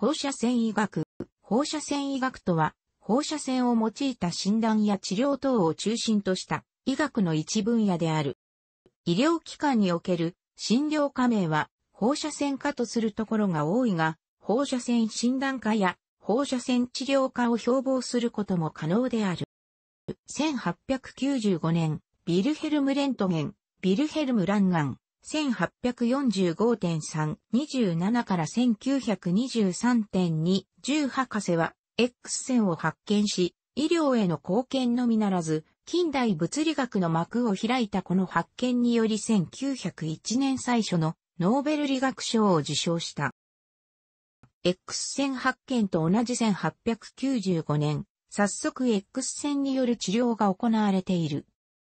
放射線医学。放射線医学とは、放射線を用いた診断や治療等を中心とした医学の一分野である。医療機関における診療科名は放射線科とするところが多いが、放射線診断科や放射線治療科を標榜することも可能である。1895年、ビルヘルムレントゲン、ビルヘルムランガン、1845.3、27から1923.2、10博士は X 線を発見し、医療への貢献のみならず、近代物理学の幕を開いたこの発見により1901年最初のノーベル理学賞を受賞した。X 線発見と同じ1895年、早速 X 線による治療が行われている。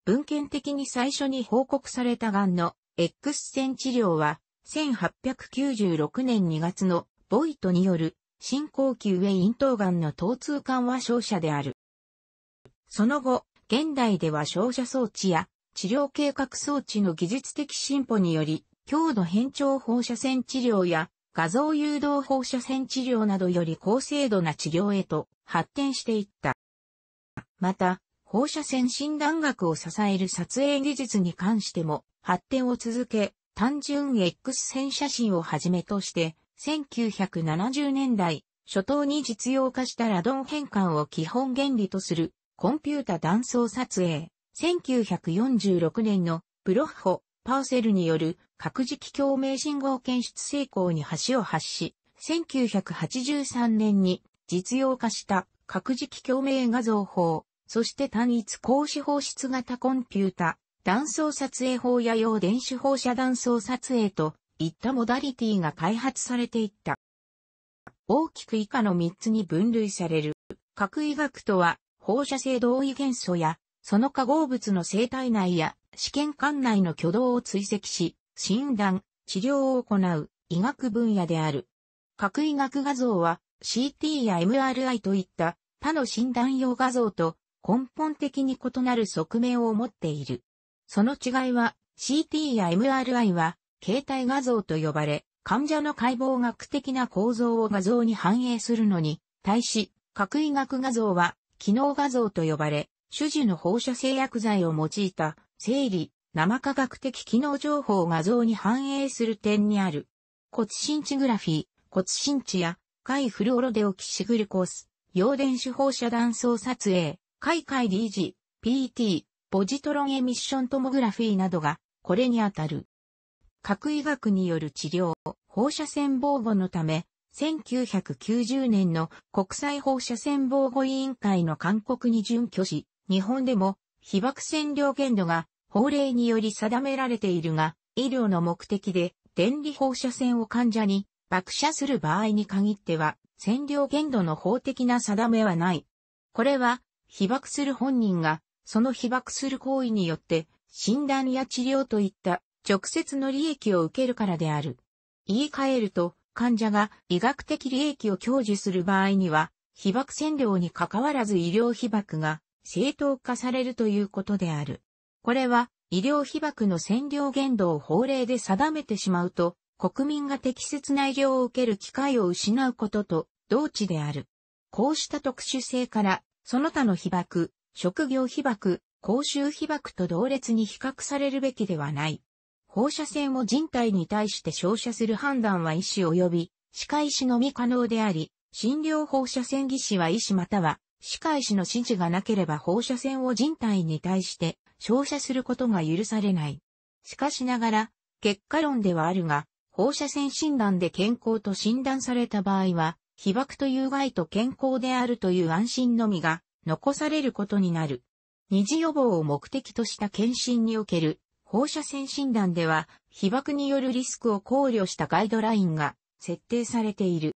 文献的に最初に報告された癌の X 線治療は、1896年2月のボイトによる進行期上咽頭がんの疼痛緩和照射である。その後、現代では照射装置や治療計画装置の技術的進歩により、強度変調放射線治療や画像誘導放射線治療などより高精度な治療へと発展していった。また、放射線診断学を支える撮影技術に関しても発展を続け、単純 X 線写真をはじめとして、1970年代初頭に実用化したラドン変換を基本原理とするコンピュータ断層撮影、1946年のプロッホ・パーセルによる核磁気共鳴信号検出成功に橋を発し、1983年に実用化した核磁気共鳴画像法そして単一光子放出型コンピュータ、断層撮影法や用電子放射断層撮影といったモダリティが開発されていった。大きく以下の3つに分類される。核医学とは、放射性同位元素や、その化合物の生体内や試験管内の挙動を追跡し、診断、治療を行う医学分野である。核医学画像は CT や MRI といった他の診断用画像と根本的に異なる側面を持っている。その違いは CT や MRI は携帯画像と呼ばれ、患者の解剖学的な構造を画像に反映するのに、対し、核医学画像は機能画像と呼ばれ、種々の放射性薬剤を用いた生理、生科学的機能情報を画像に反映する点にある。骨神地グラフィー、骨神地や、カイフルオロデオキシグルコス、陽電子放射断層撮影、海海理事、PT、ポジトロンエミッショントモグラフィーなどが、これにあたる。核医学による治療、放射線防護のため、1990年の国際放射線防護委員会の勧告に準拠し、日本でも被爆線量限度が法令により定められているが、医療の目的で電離放射線を患者に爆射する場合に限っては、線量限度の法的な定めはない。これは被爆する本人が、その被爆する行為によって、診断や治療といった直接の利益を受けるからである。言い換えると、患者が医学的利益を享受する場合には、被爆占領に関わらず医療被爆が正当化されるということである。これは、医療被爆の占領限度を法令で定めてしまうと、国民が適切な医療を受ける機会を失うことと同値である。こうした特殊性から、その他の被爆、職業被爆、公衆被爆と同列に比較されるべきではない。放射線を人体に対して照射する判断は医師及び歯科医師のみ可能であり、診療放射線技師は医師または歯科医師の指示がなければ放射線を人体に対して照射することが許されない。しかしながら、結果論ではあるが、放射線診断で健康と診断された場合は、被爆と有害と健康であるという安心のみが残されることになる。二次予防を目的とした検診における放射線診断では被爆によるリスクを考慮したガイドラインが設定されている。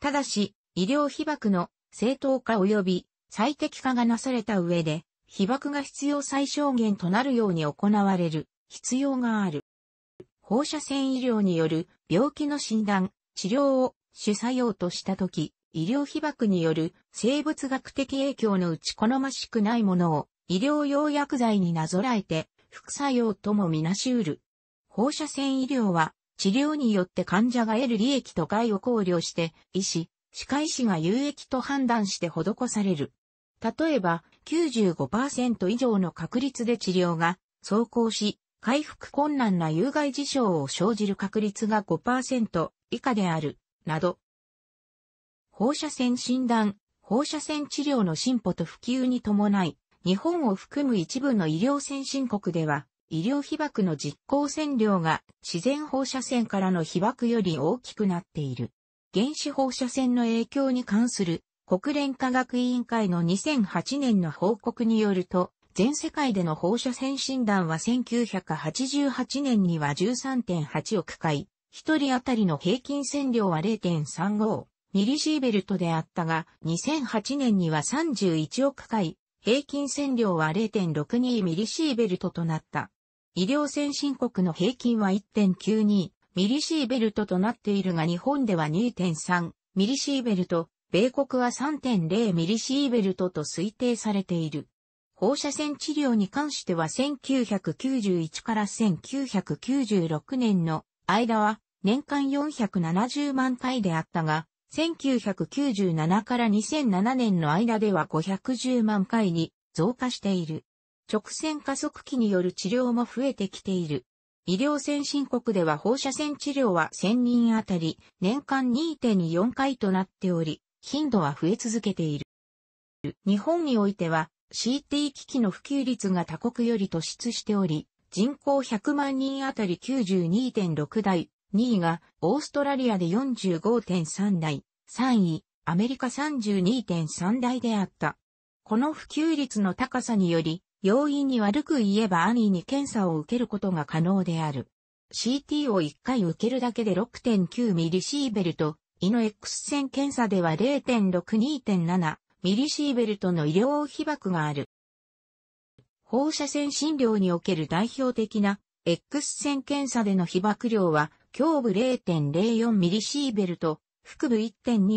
ただし、医療被爆の正当化及び最適化がなされた上で、被爆が必要最小限となるように行われる必要がある。放射線医療による病気の診断、治療を主作用としたとき、医療被爆による生物学的影響のうち好ましくないものを医療用薬剤になぞらえて副作用ともみなしうる。放射線医療は治療によって患者が得る利益と害を考慮して医師、歯科医師が有益と判断して施される。例えば95%以上の確率で治療が走行し、回復困難な有害事象を生じる確率が5%以下であるなど。放射線診断、放射線治療の進歩と普及に伴い、日本を含む一部の医療先進国では、医療被爆の実効線量が自然放射線からの被爆より大きくなっている。原子放射線の影響に関する国連科学委員会の2008年の報告によると、全世界での放射線診断は1988年には13.8億回、一人当たりの平均線量は0.35ミリシーベルトであったが、2008年には31億回、平均線量は0.62ミリシーベルトとなった。医療先進国の平均は1.92ミリシーベルトとなっているが日本では2.3ミリシーベルト、米国は3.0ミリシーベルトと推定されている。放射線治療に関しては1991から1996年の間は年間470万回であったが、1997から2007年の間では510万回に増加している。直線加速器による治療も増えてきている。医療先進国では放射線治療は1000人あたり年間2.4回となっており、頻度は増え続けている。日本においては CT 機器の普及率が他国より突出しており、人口100万人あたり92.6台、2位がオーストラリアで45.3台、3位、アメリカ32.3台であった。この普及率の高さにより、容易に悪く言えば安易に検査を受けることが可能である。CT を1回受けるだけで6.9ミリシーベルト、胃の X 線検査では0.6、2.7ミリシーベルトの医療被曝がある。放射線診療における代表的な X 線検査での被曝量は、胸部0 0 4 m ベルト、腹部1 2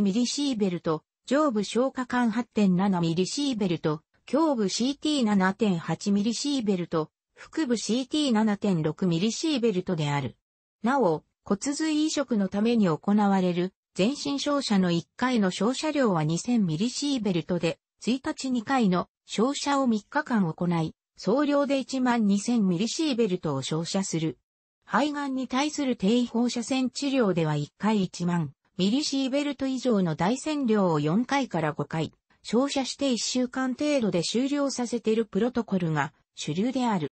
m ベルト、上部消化管8 7 m ベルト、胸部 c t 7 8 m ベルト、腹部 c t 7 6 m ベルトである。なお、骨髄移植のために行われる、全身照射の1回の照射量は2 0 0 0 m ルトで、1日2回の照射を3日間行い、総量で1万2000ミリシーベルトを照射する。肺がんに対する低放射線治療では1回1万ミリシーベルト以上の大線量を4回から5回照射して1週間程度で終了させているプロトコルが主流である。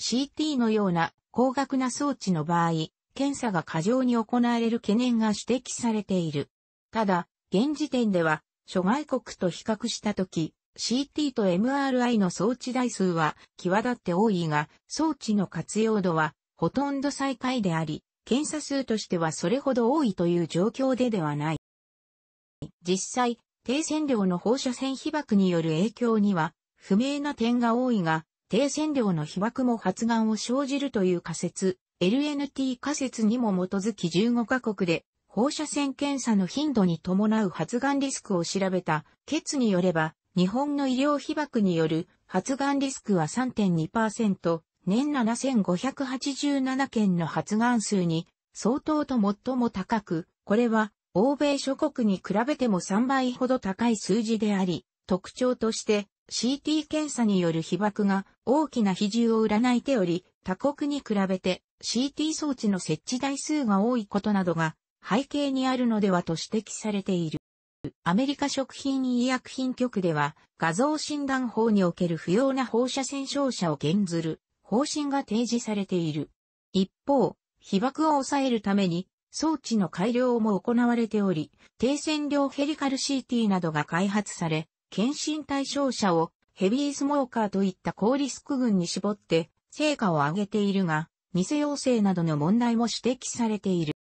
CT のような高額な装置の場合、検査が過剰に行われる懸念が指摘されている。ただ、現時点では、諸外国と比較したとき、CT と MRI の装置台数は際立って多いが、装置の活用度はほとんど最下位であり、検査数としてはそれほど多いという状況でではない。実際、低線量の放射線被曝による影響には不明な点が多いが、低線量の被曝も発がんを生じるという仮説、LNT 仮説にも基づき15カ国で放射線検査の頻度に伴う発がんリスクを調べた、ツによれば、日本の医療被爆による発がんリスクは3.2%、年7587件の発がん数に相当と最も高く、これは欧米諸国に比べても3倍ほど高い数字であり、特徴として CT 検査による被爆が大きな比重を占いており、他国に比べて CT 装置の設置台数が多いことなどが背景にあるのではと指摘されている。アメリカ食品医薬品局では、画像診断法における不要な放射線照射を減ずる方針が提示されている。一方、被爆を抑えるために、装置の改良も行われており、低線量ヘリカル CT などが開発され、検診対象者をヘビースモーカーといった高リスク群に絞って成果を上げているが、偽陽性などの問題も指摘されている。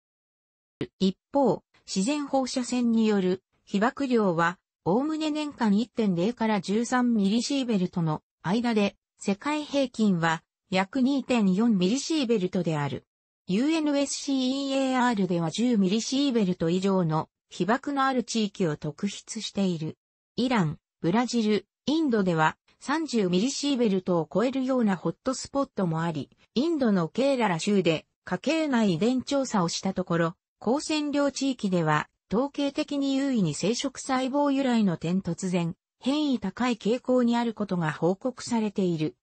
一方、自然放射線による被爆量は、おおむね年間1.0から13ミリシーベルトの間で、世界平均は約2.4ミリシーベルトである。UNSCEAR では10ミリシーベルト以上の被爆のある地域を特筆している。イラン、ブラジル、インドでは30ミリシーベルトを超えるようなホットスポットもあり、インドのケーララ州で家計内遺伝調査をしたところ、光線量地域では統計的に優位に生殖細胞由来の点突然、変異高い傾向にあることが報告されている。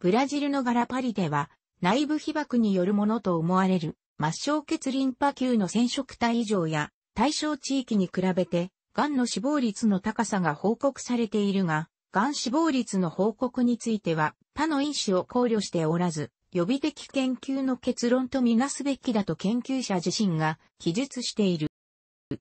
ブラジルのガラパリでは、内部被曝によるものと思われる、末梢血リンパ球の染色体異常や、対象地域に比べて、癌の死亡率の高さが報告されているが、癌死亡率の報告については、他の因子を考慮しておらず、予備的研究の結論とみなすべきだと研究者自身が記述している。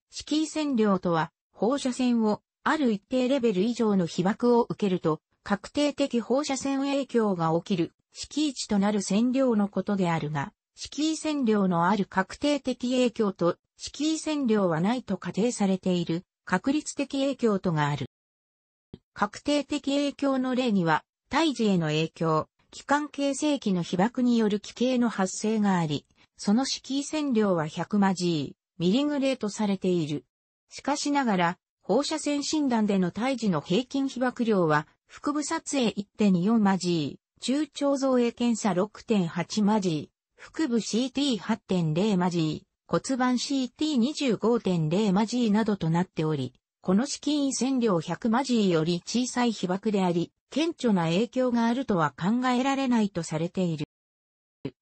シキー線量とは、放射線を、ある一定レベル以上の被爆を受けると、確定的放射線影響が起きる、敷位値となる線量のことであるが、敷位線量のある確定的影響と、敷位線量はないと仮定されている、確率的影響とがある。確定的影響の例には、胎児への影響、気管形成器の被爆による気形の発生があり、その敷位線量は100マジミリグレーされている。しかしながら、放射線診断での胎児の平均被曝量は、腹部撮影1.24マジー、中腸造影検査6.8マジー、腹部 CT8.0 マジー、骨盤 CT25.0 マジーなどとなっており、この資金線量100マジーより小さい被曝であり、顕著な影響があるとは考えられないとされている。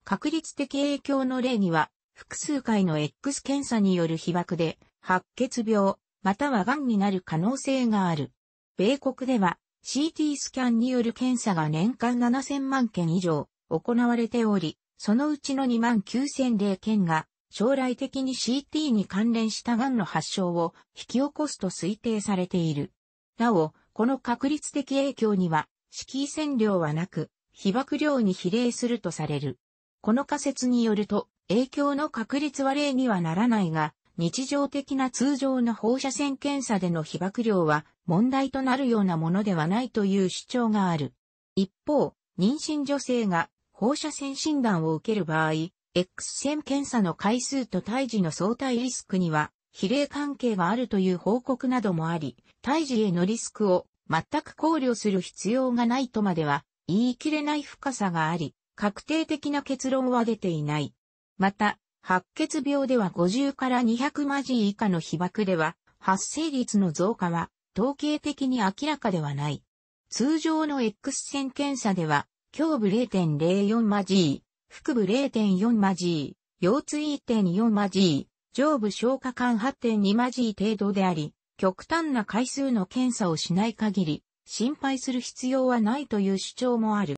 確率的影響の例には、複数回の X 検査による被爆で、白血病、または癌になる可能性がある。米国では CT スキャンによる検査が年間7000万件以上行われており、そのうちの2万9000件が将来的に CT に関連した癌の発症を引き起こすと推定されている。なお、この確率的影響には、色揮線量はなく、被爆量に比例するとされる。この仮説によると、影響の確率は例にはならないが、日常的な通常の放射線検査での被曝量は問題となるようなものではないという主張がある。一方、妊娠女性が放射線診断を受ける場合、X 線検査の回数と胎児の相対リスクには比例関係があるという報告などもあり、胎児へのリスクを全く考慮する必要がないとまでは言い切れない深さがあり、確定的な結論は出ていない。また、白血病では50から200マジ以下の被爆では、発生率の増加は統計的に明らかではない。通常の X 線検査では、胸部0.04マジ腹部0.4マジ腰椎1.4マジ上部消化管8.2マジ程度であり、極端な回数の検査をしない限り、心配する必要はないという主張もある。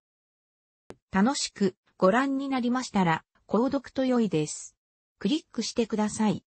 楽しくご覧になりましたら、購読と良いです。クリックしてください。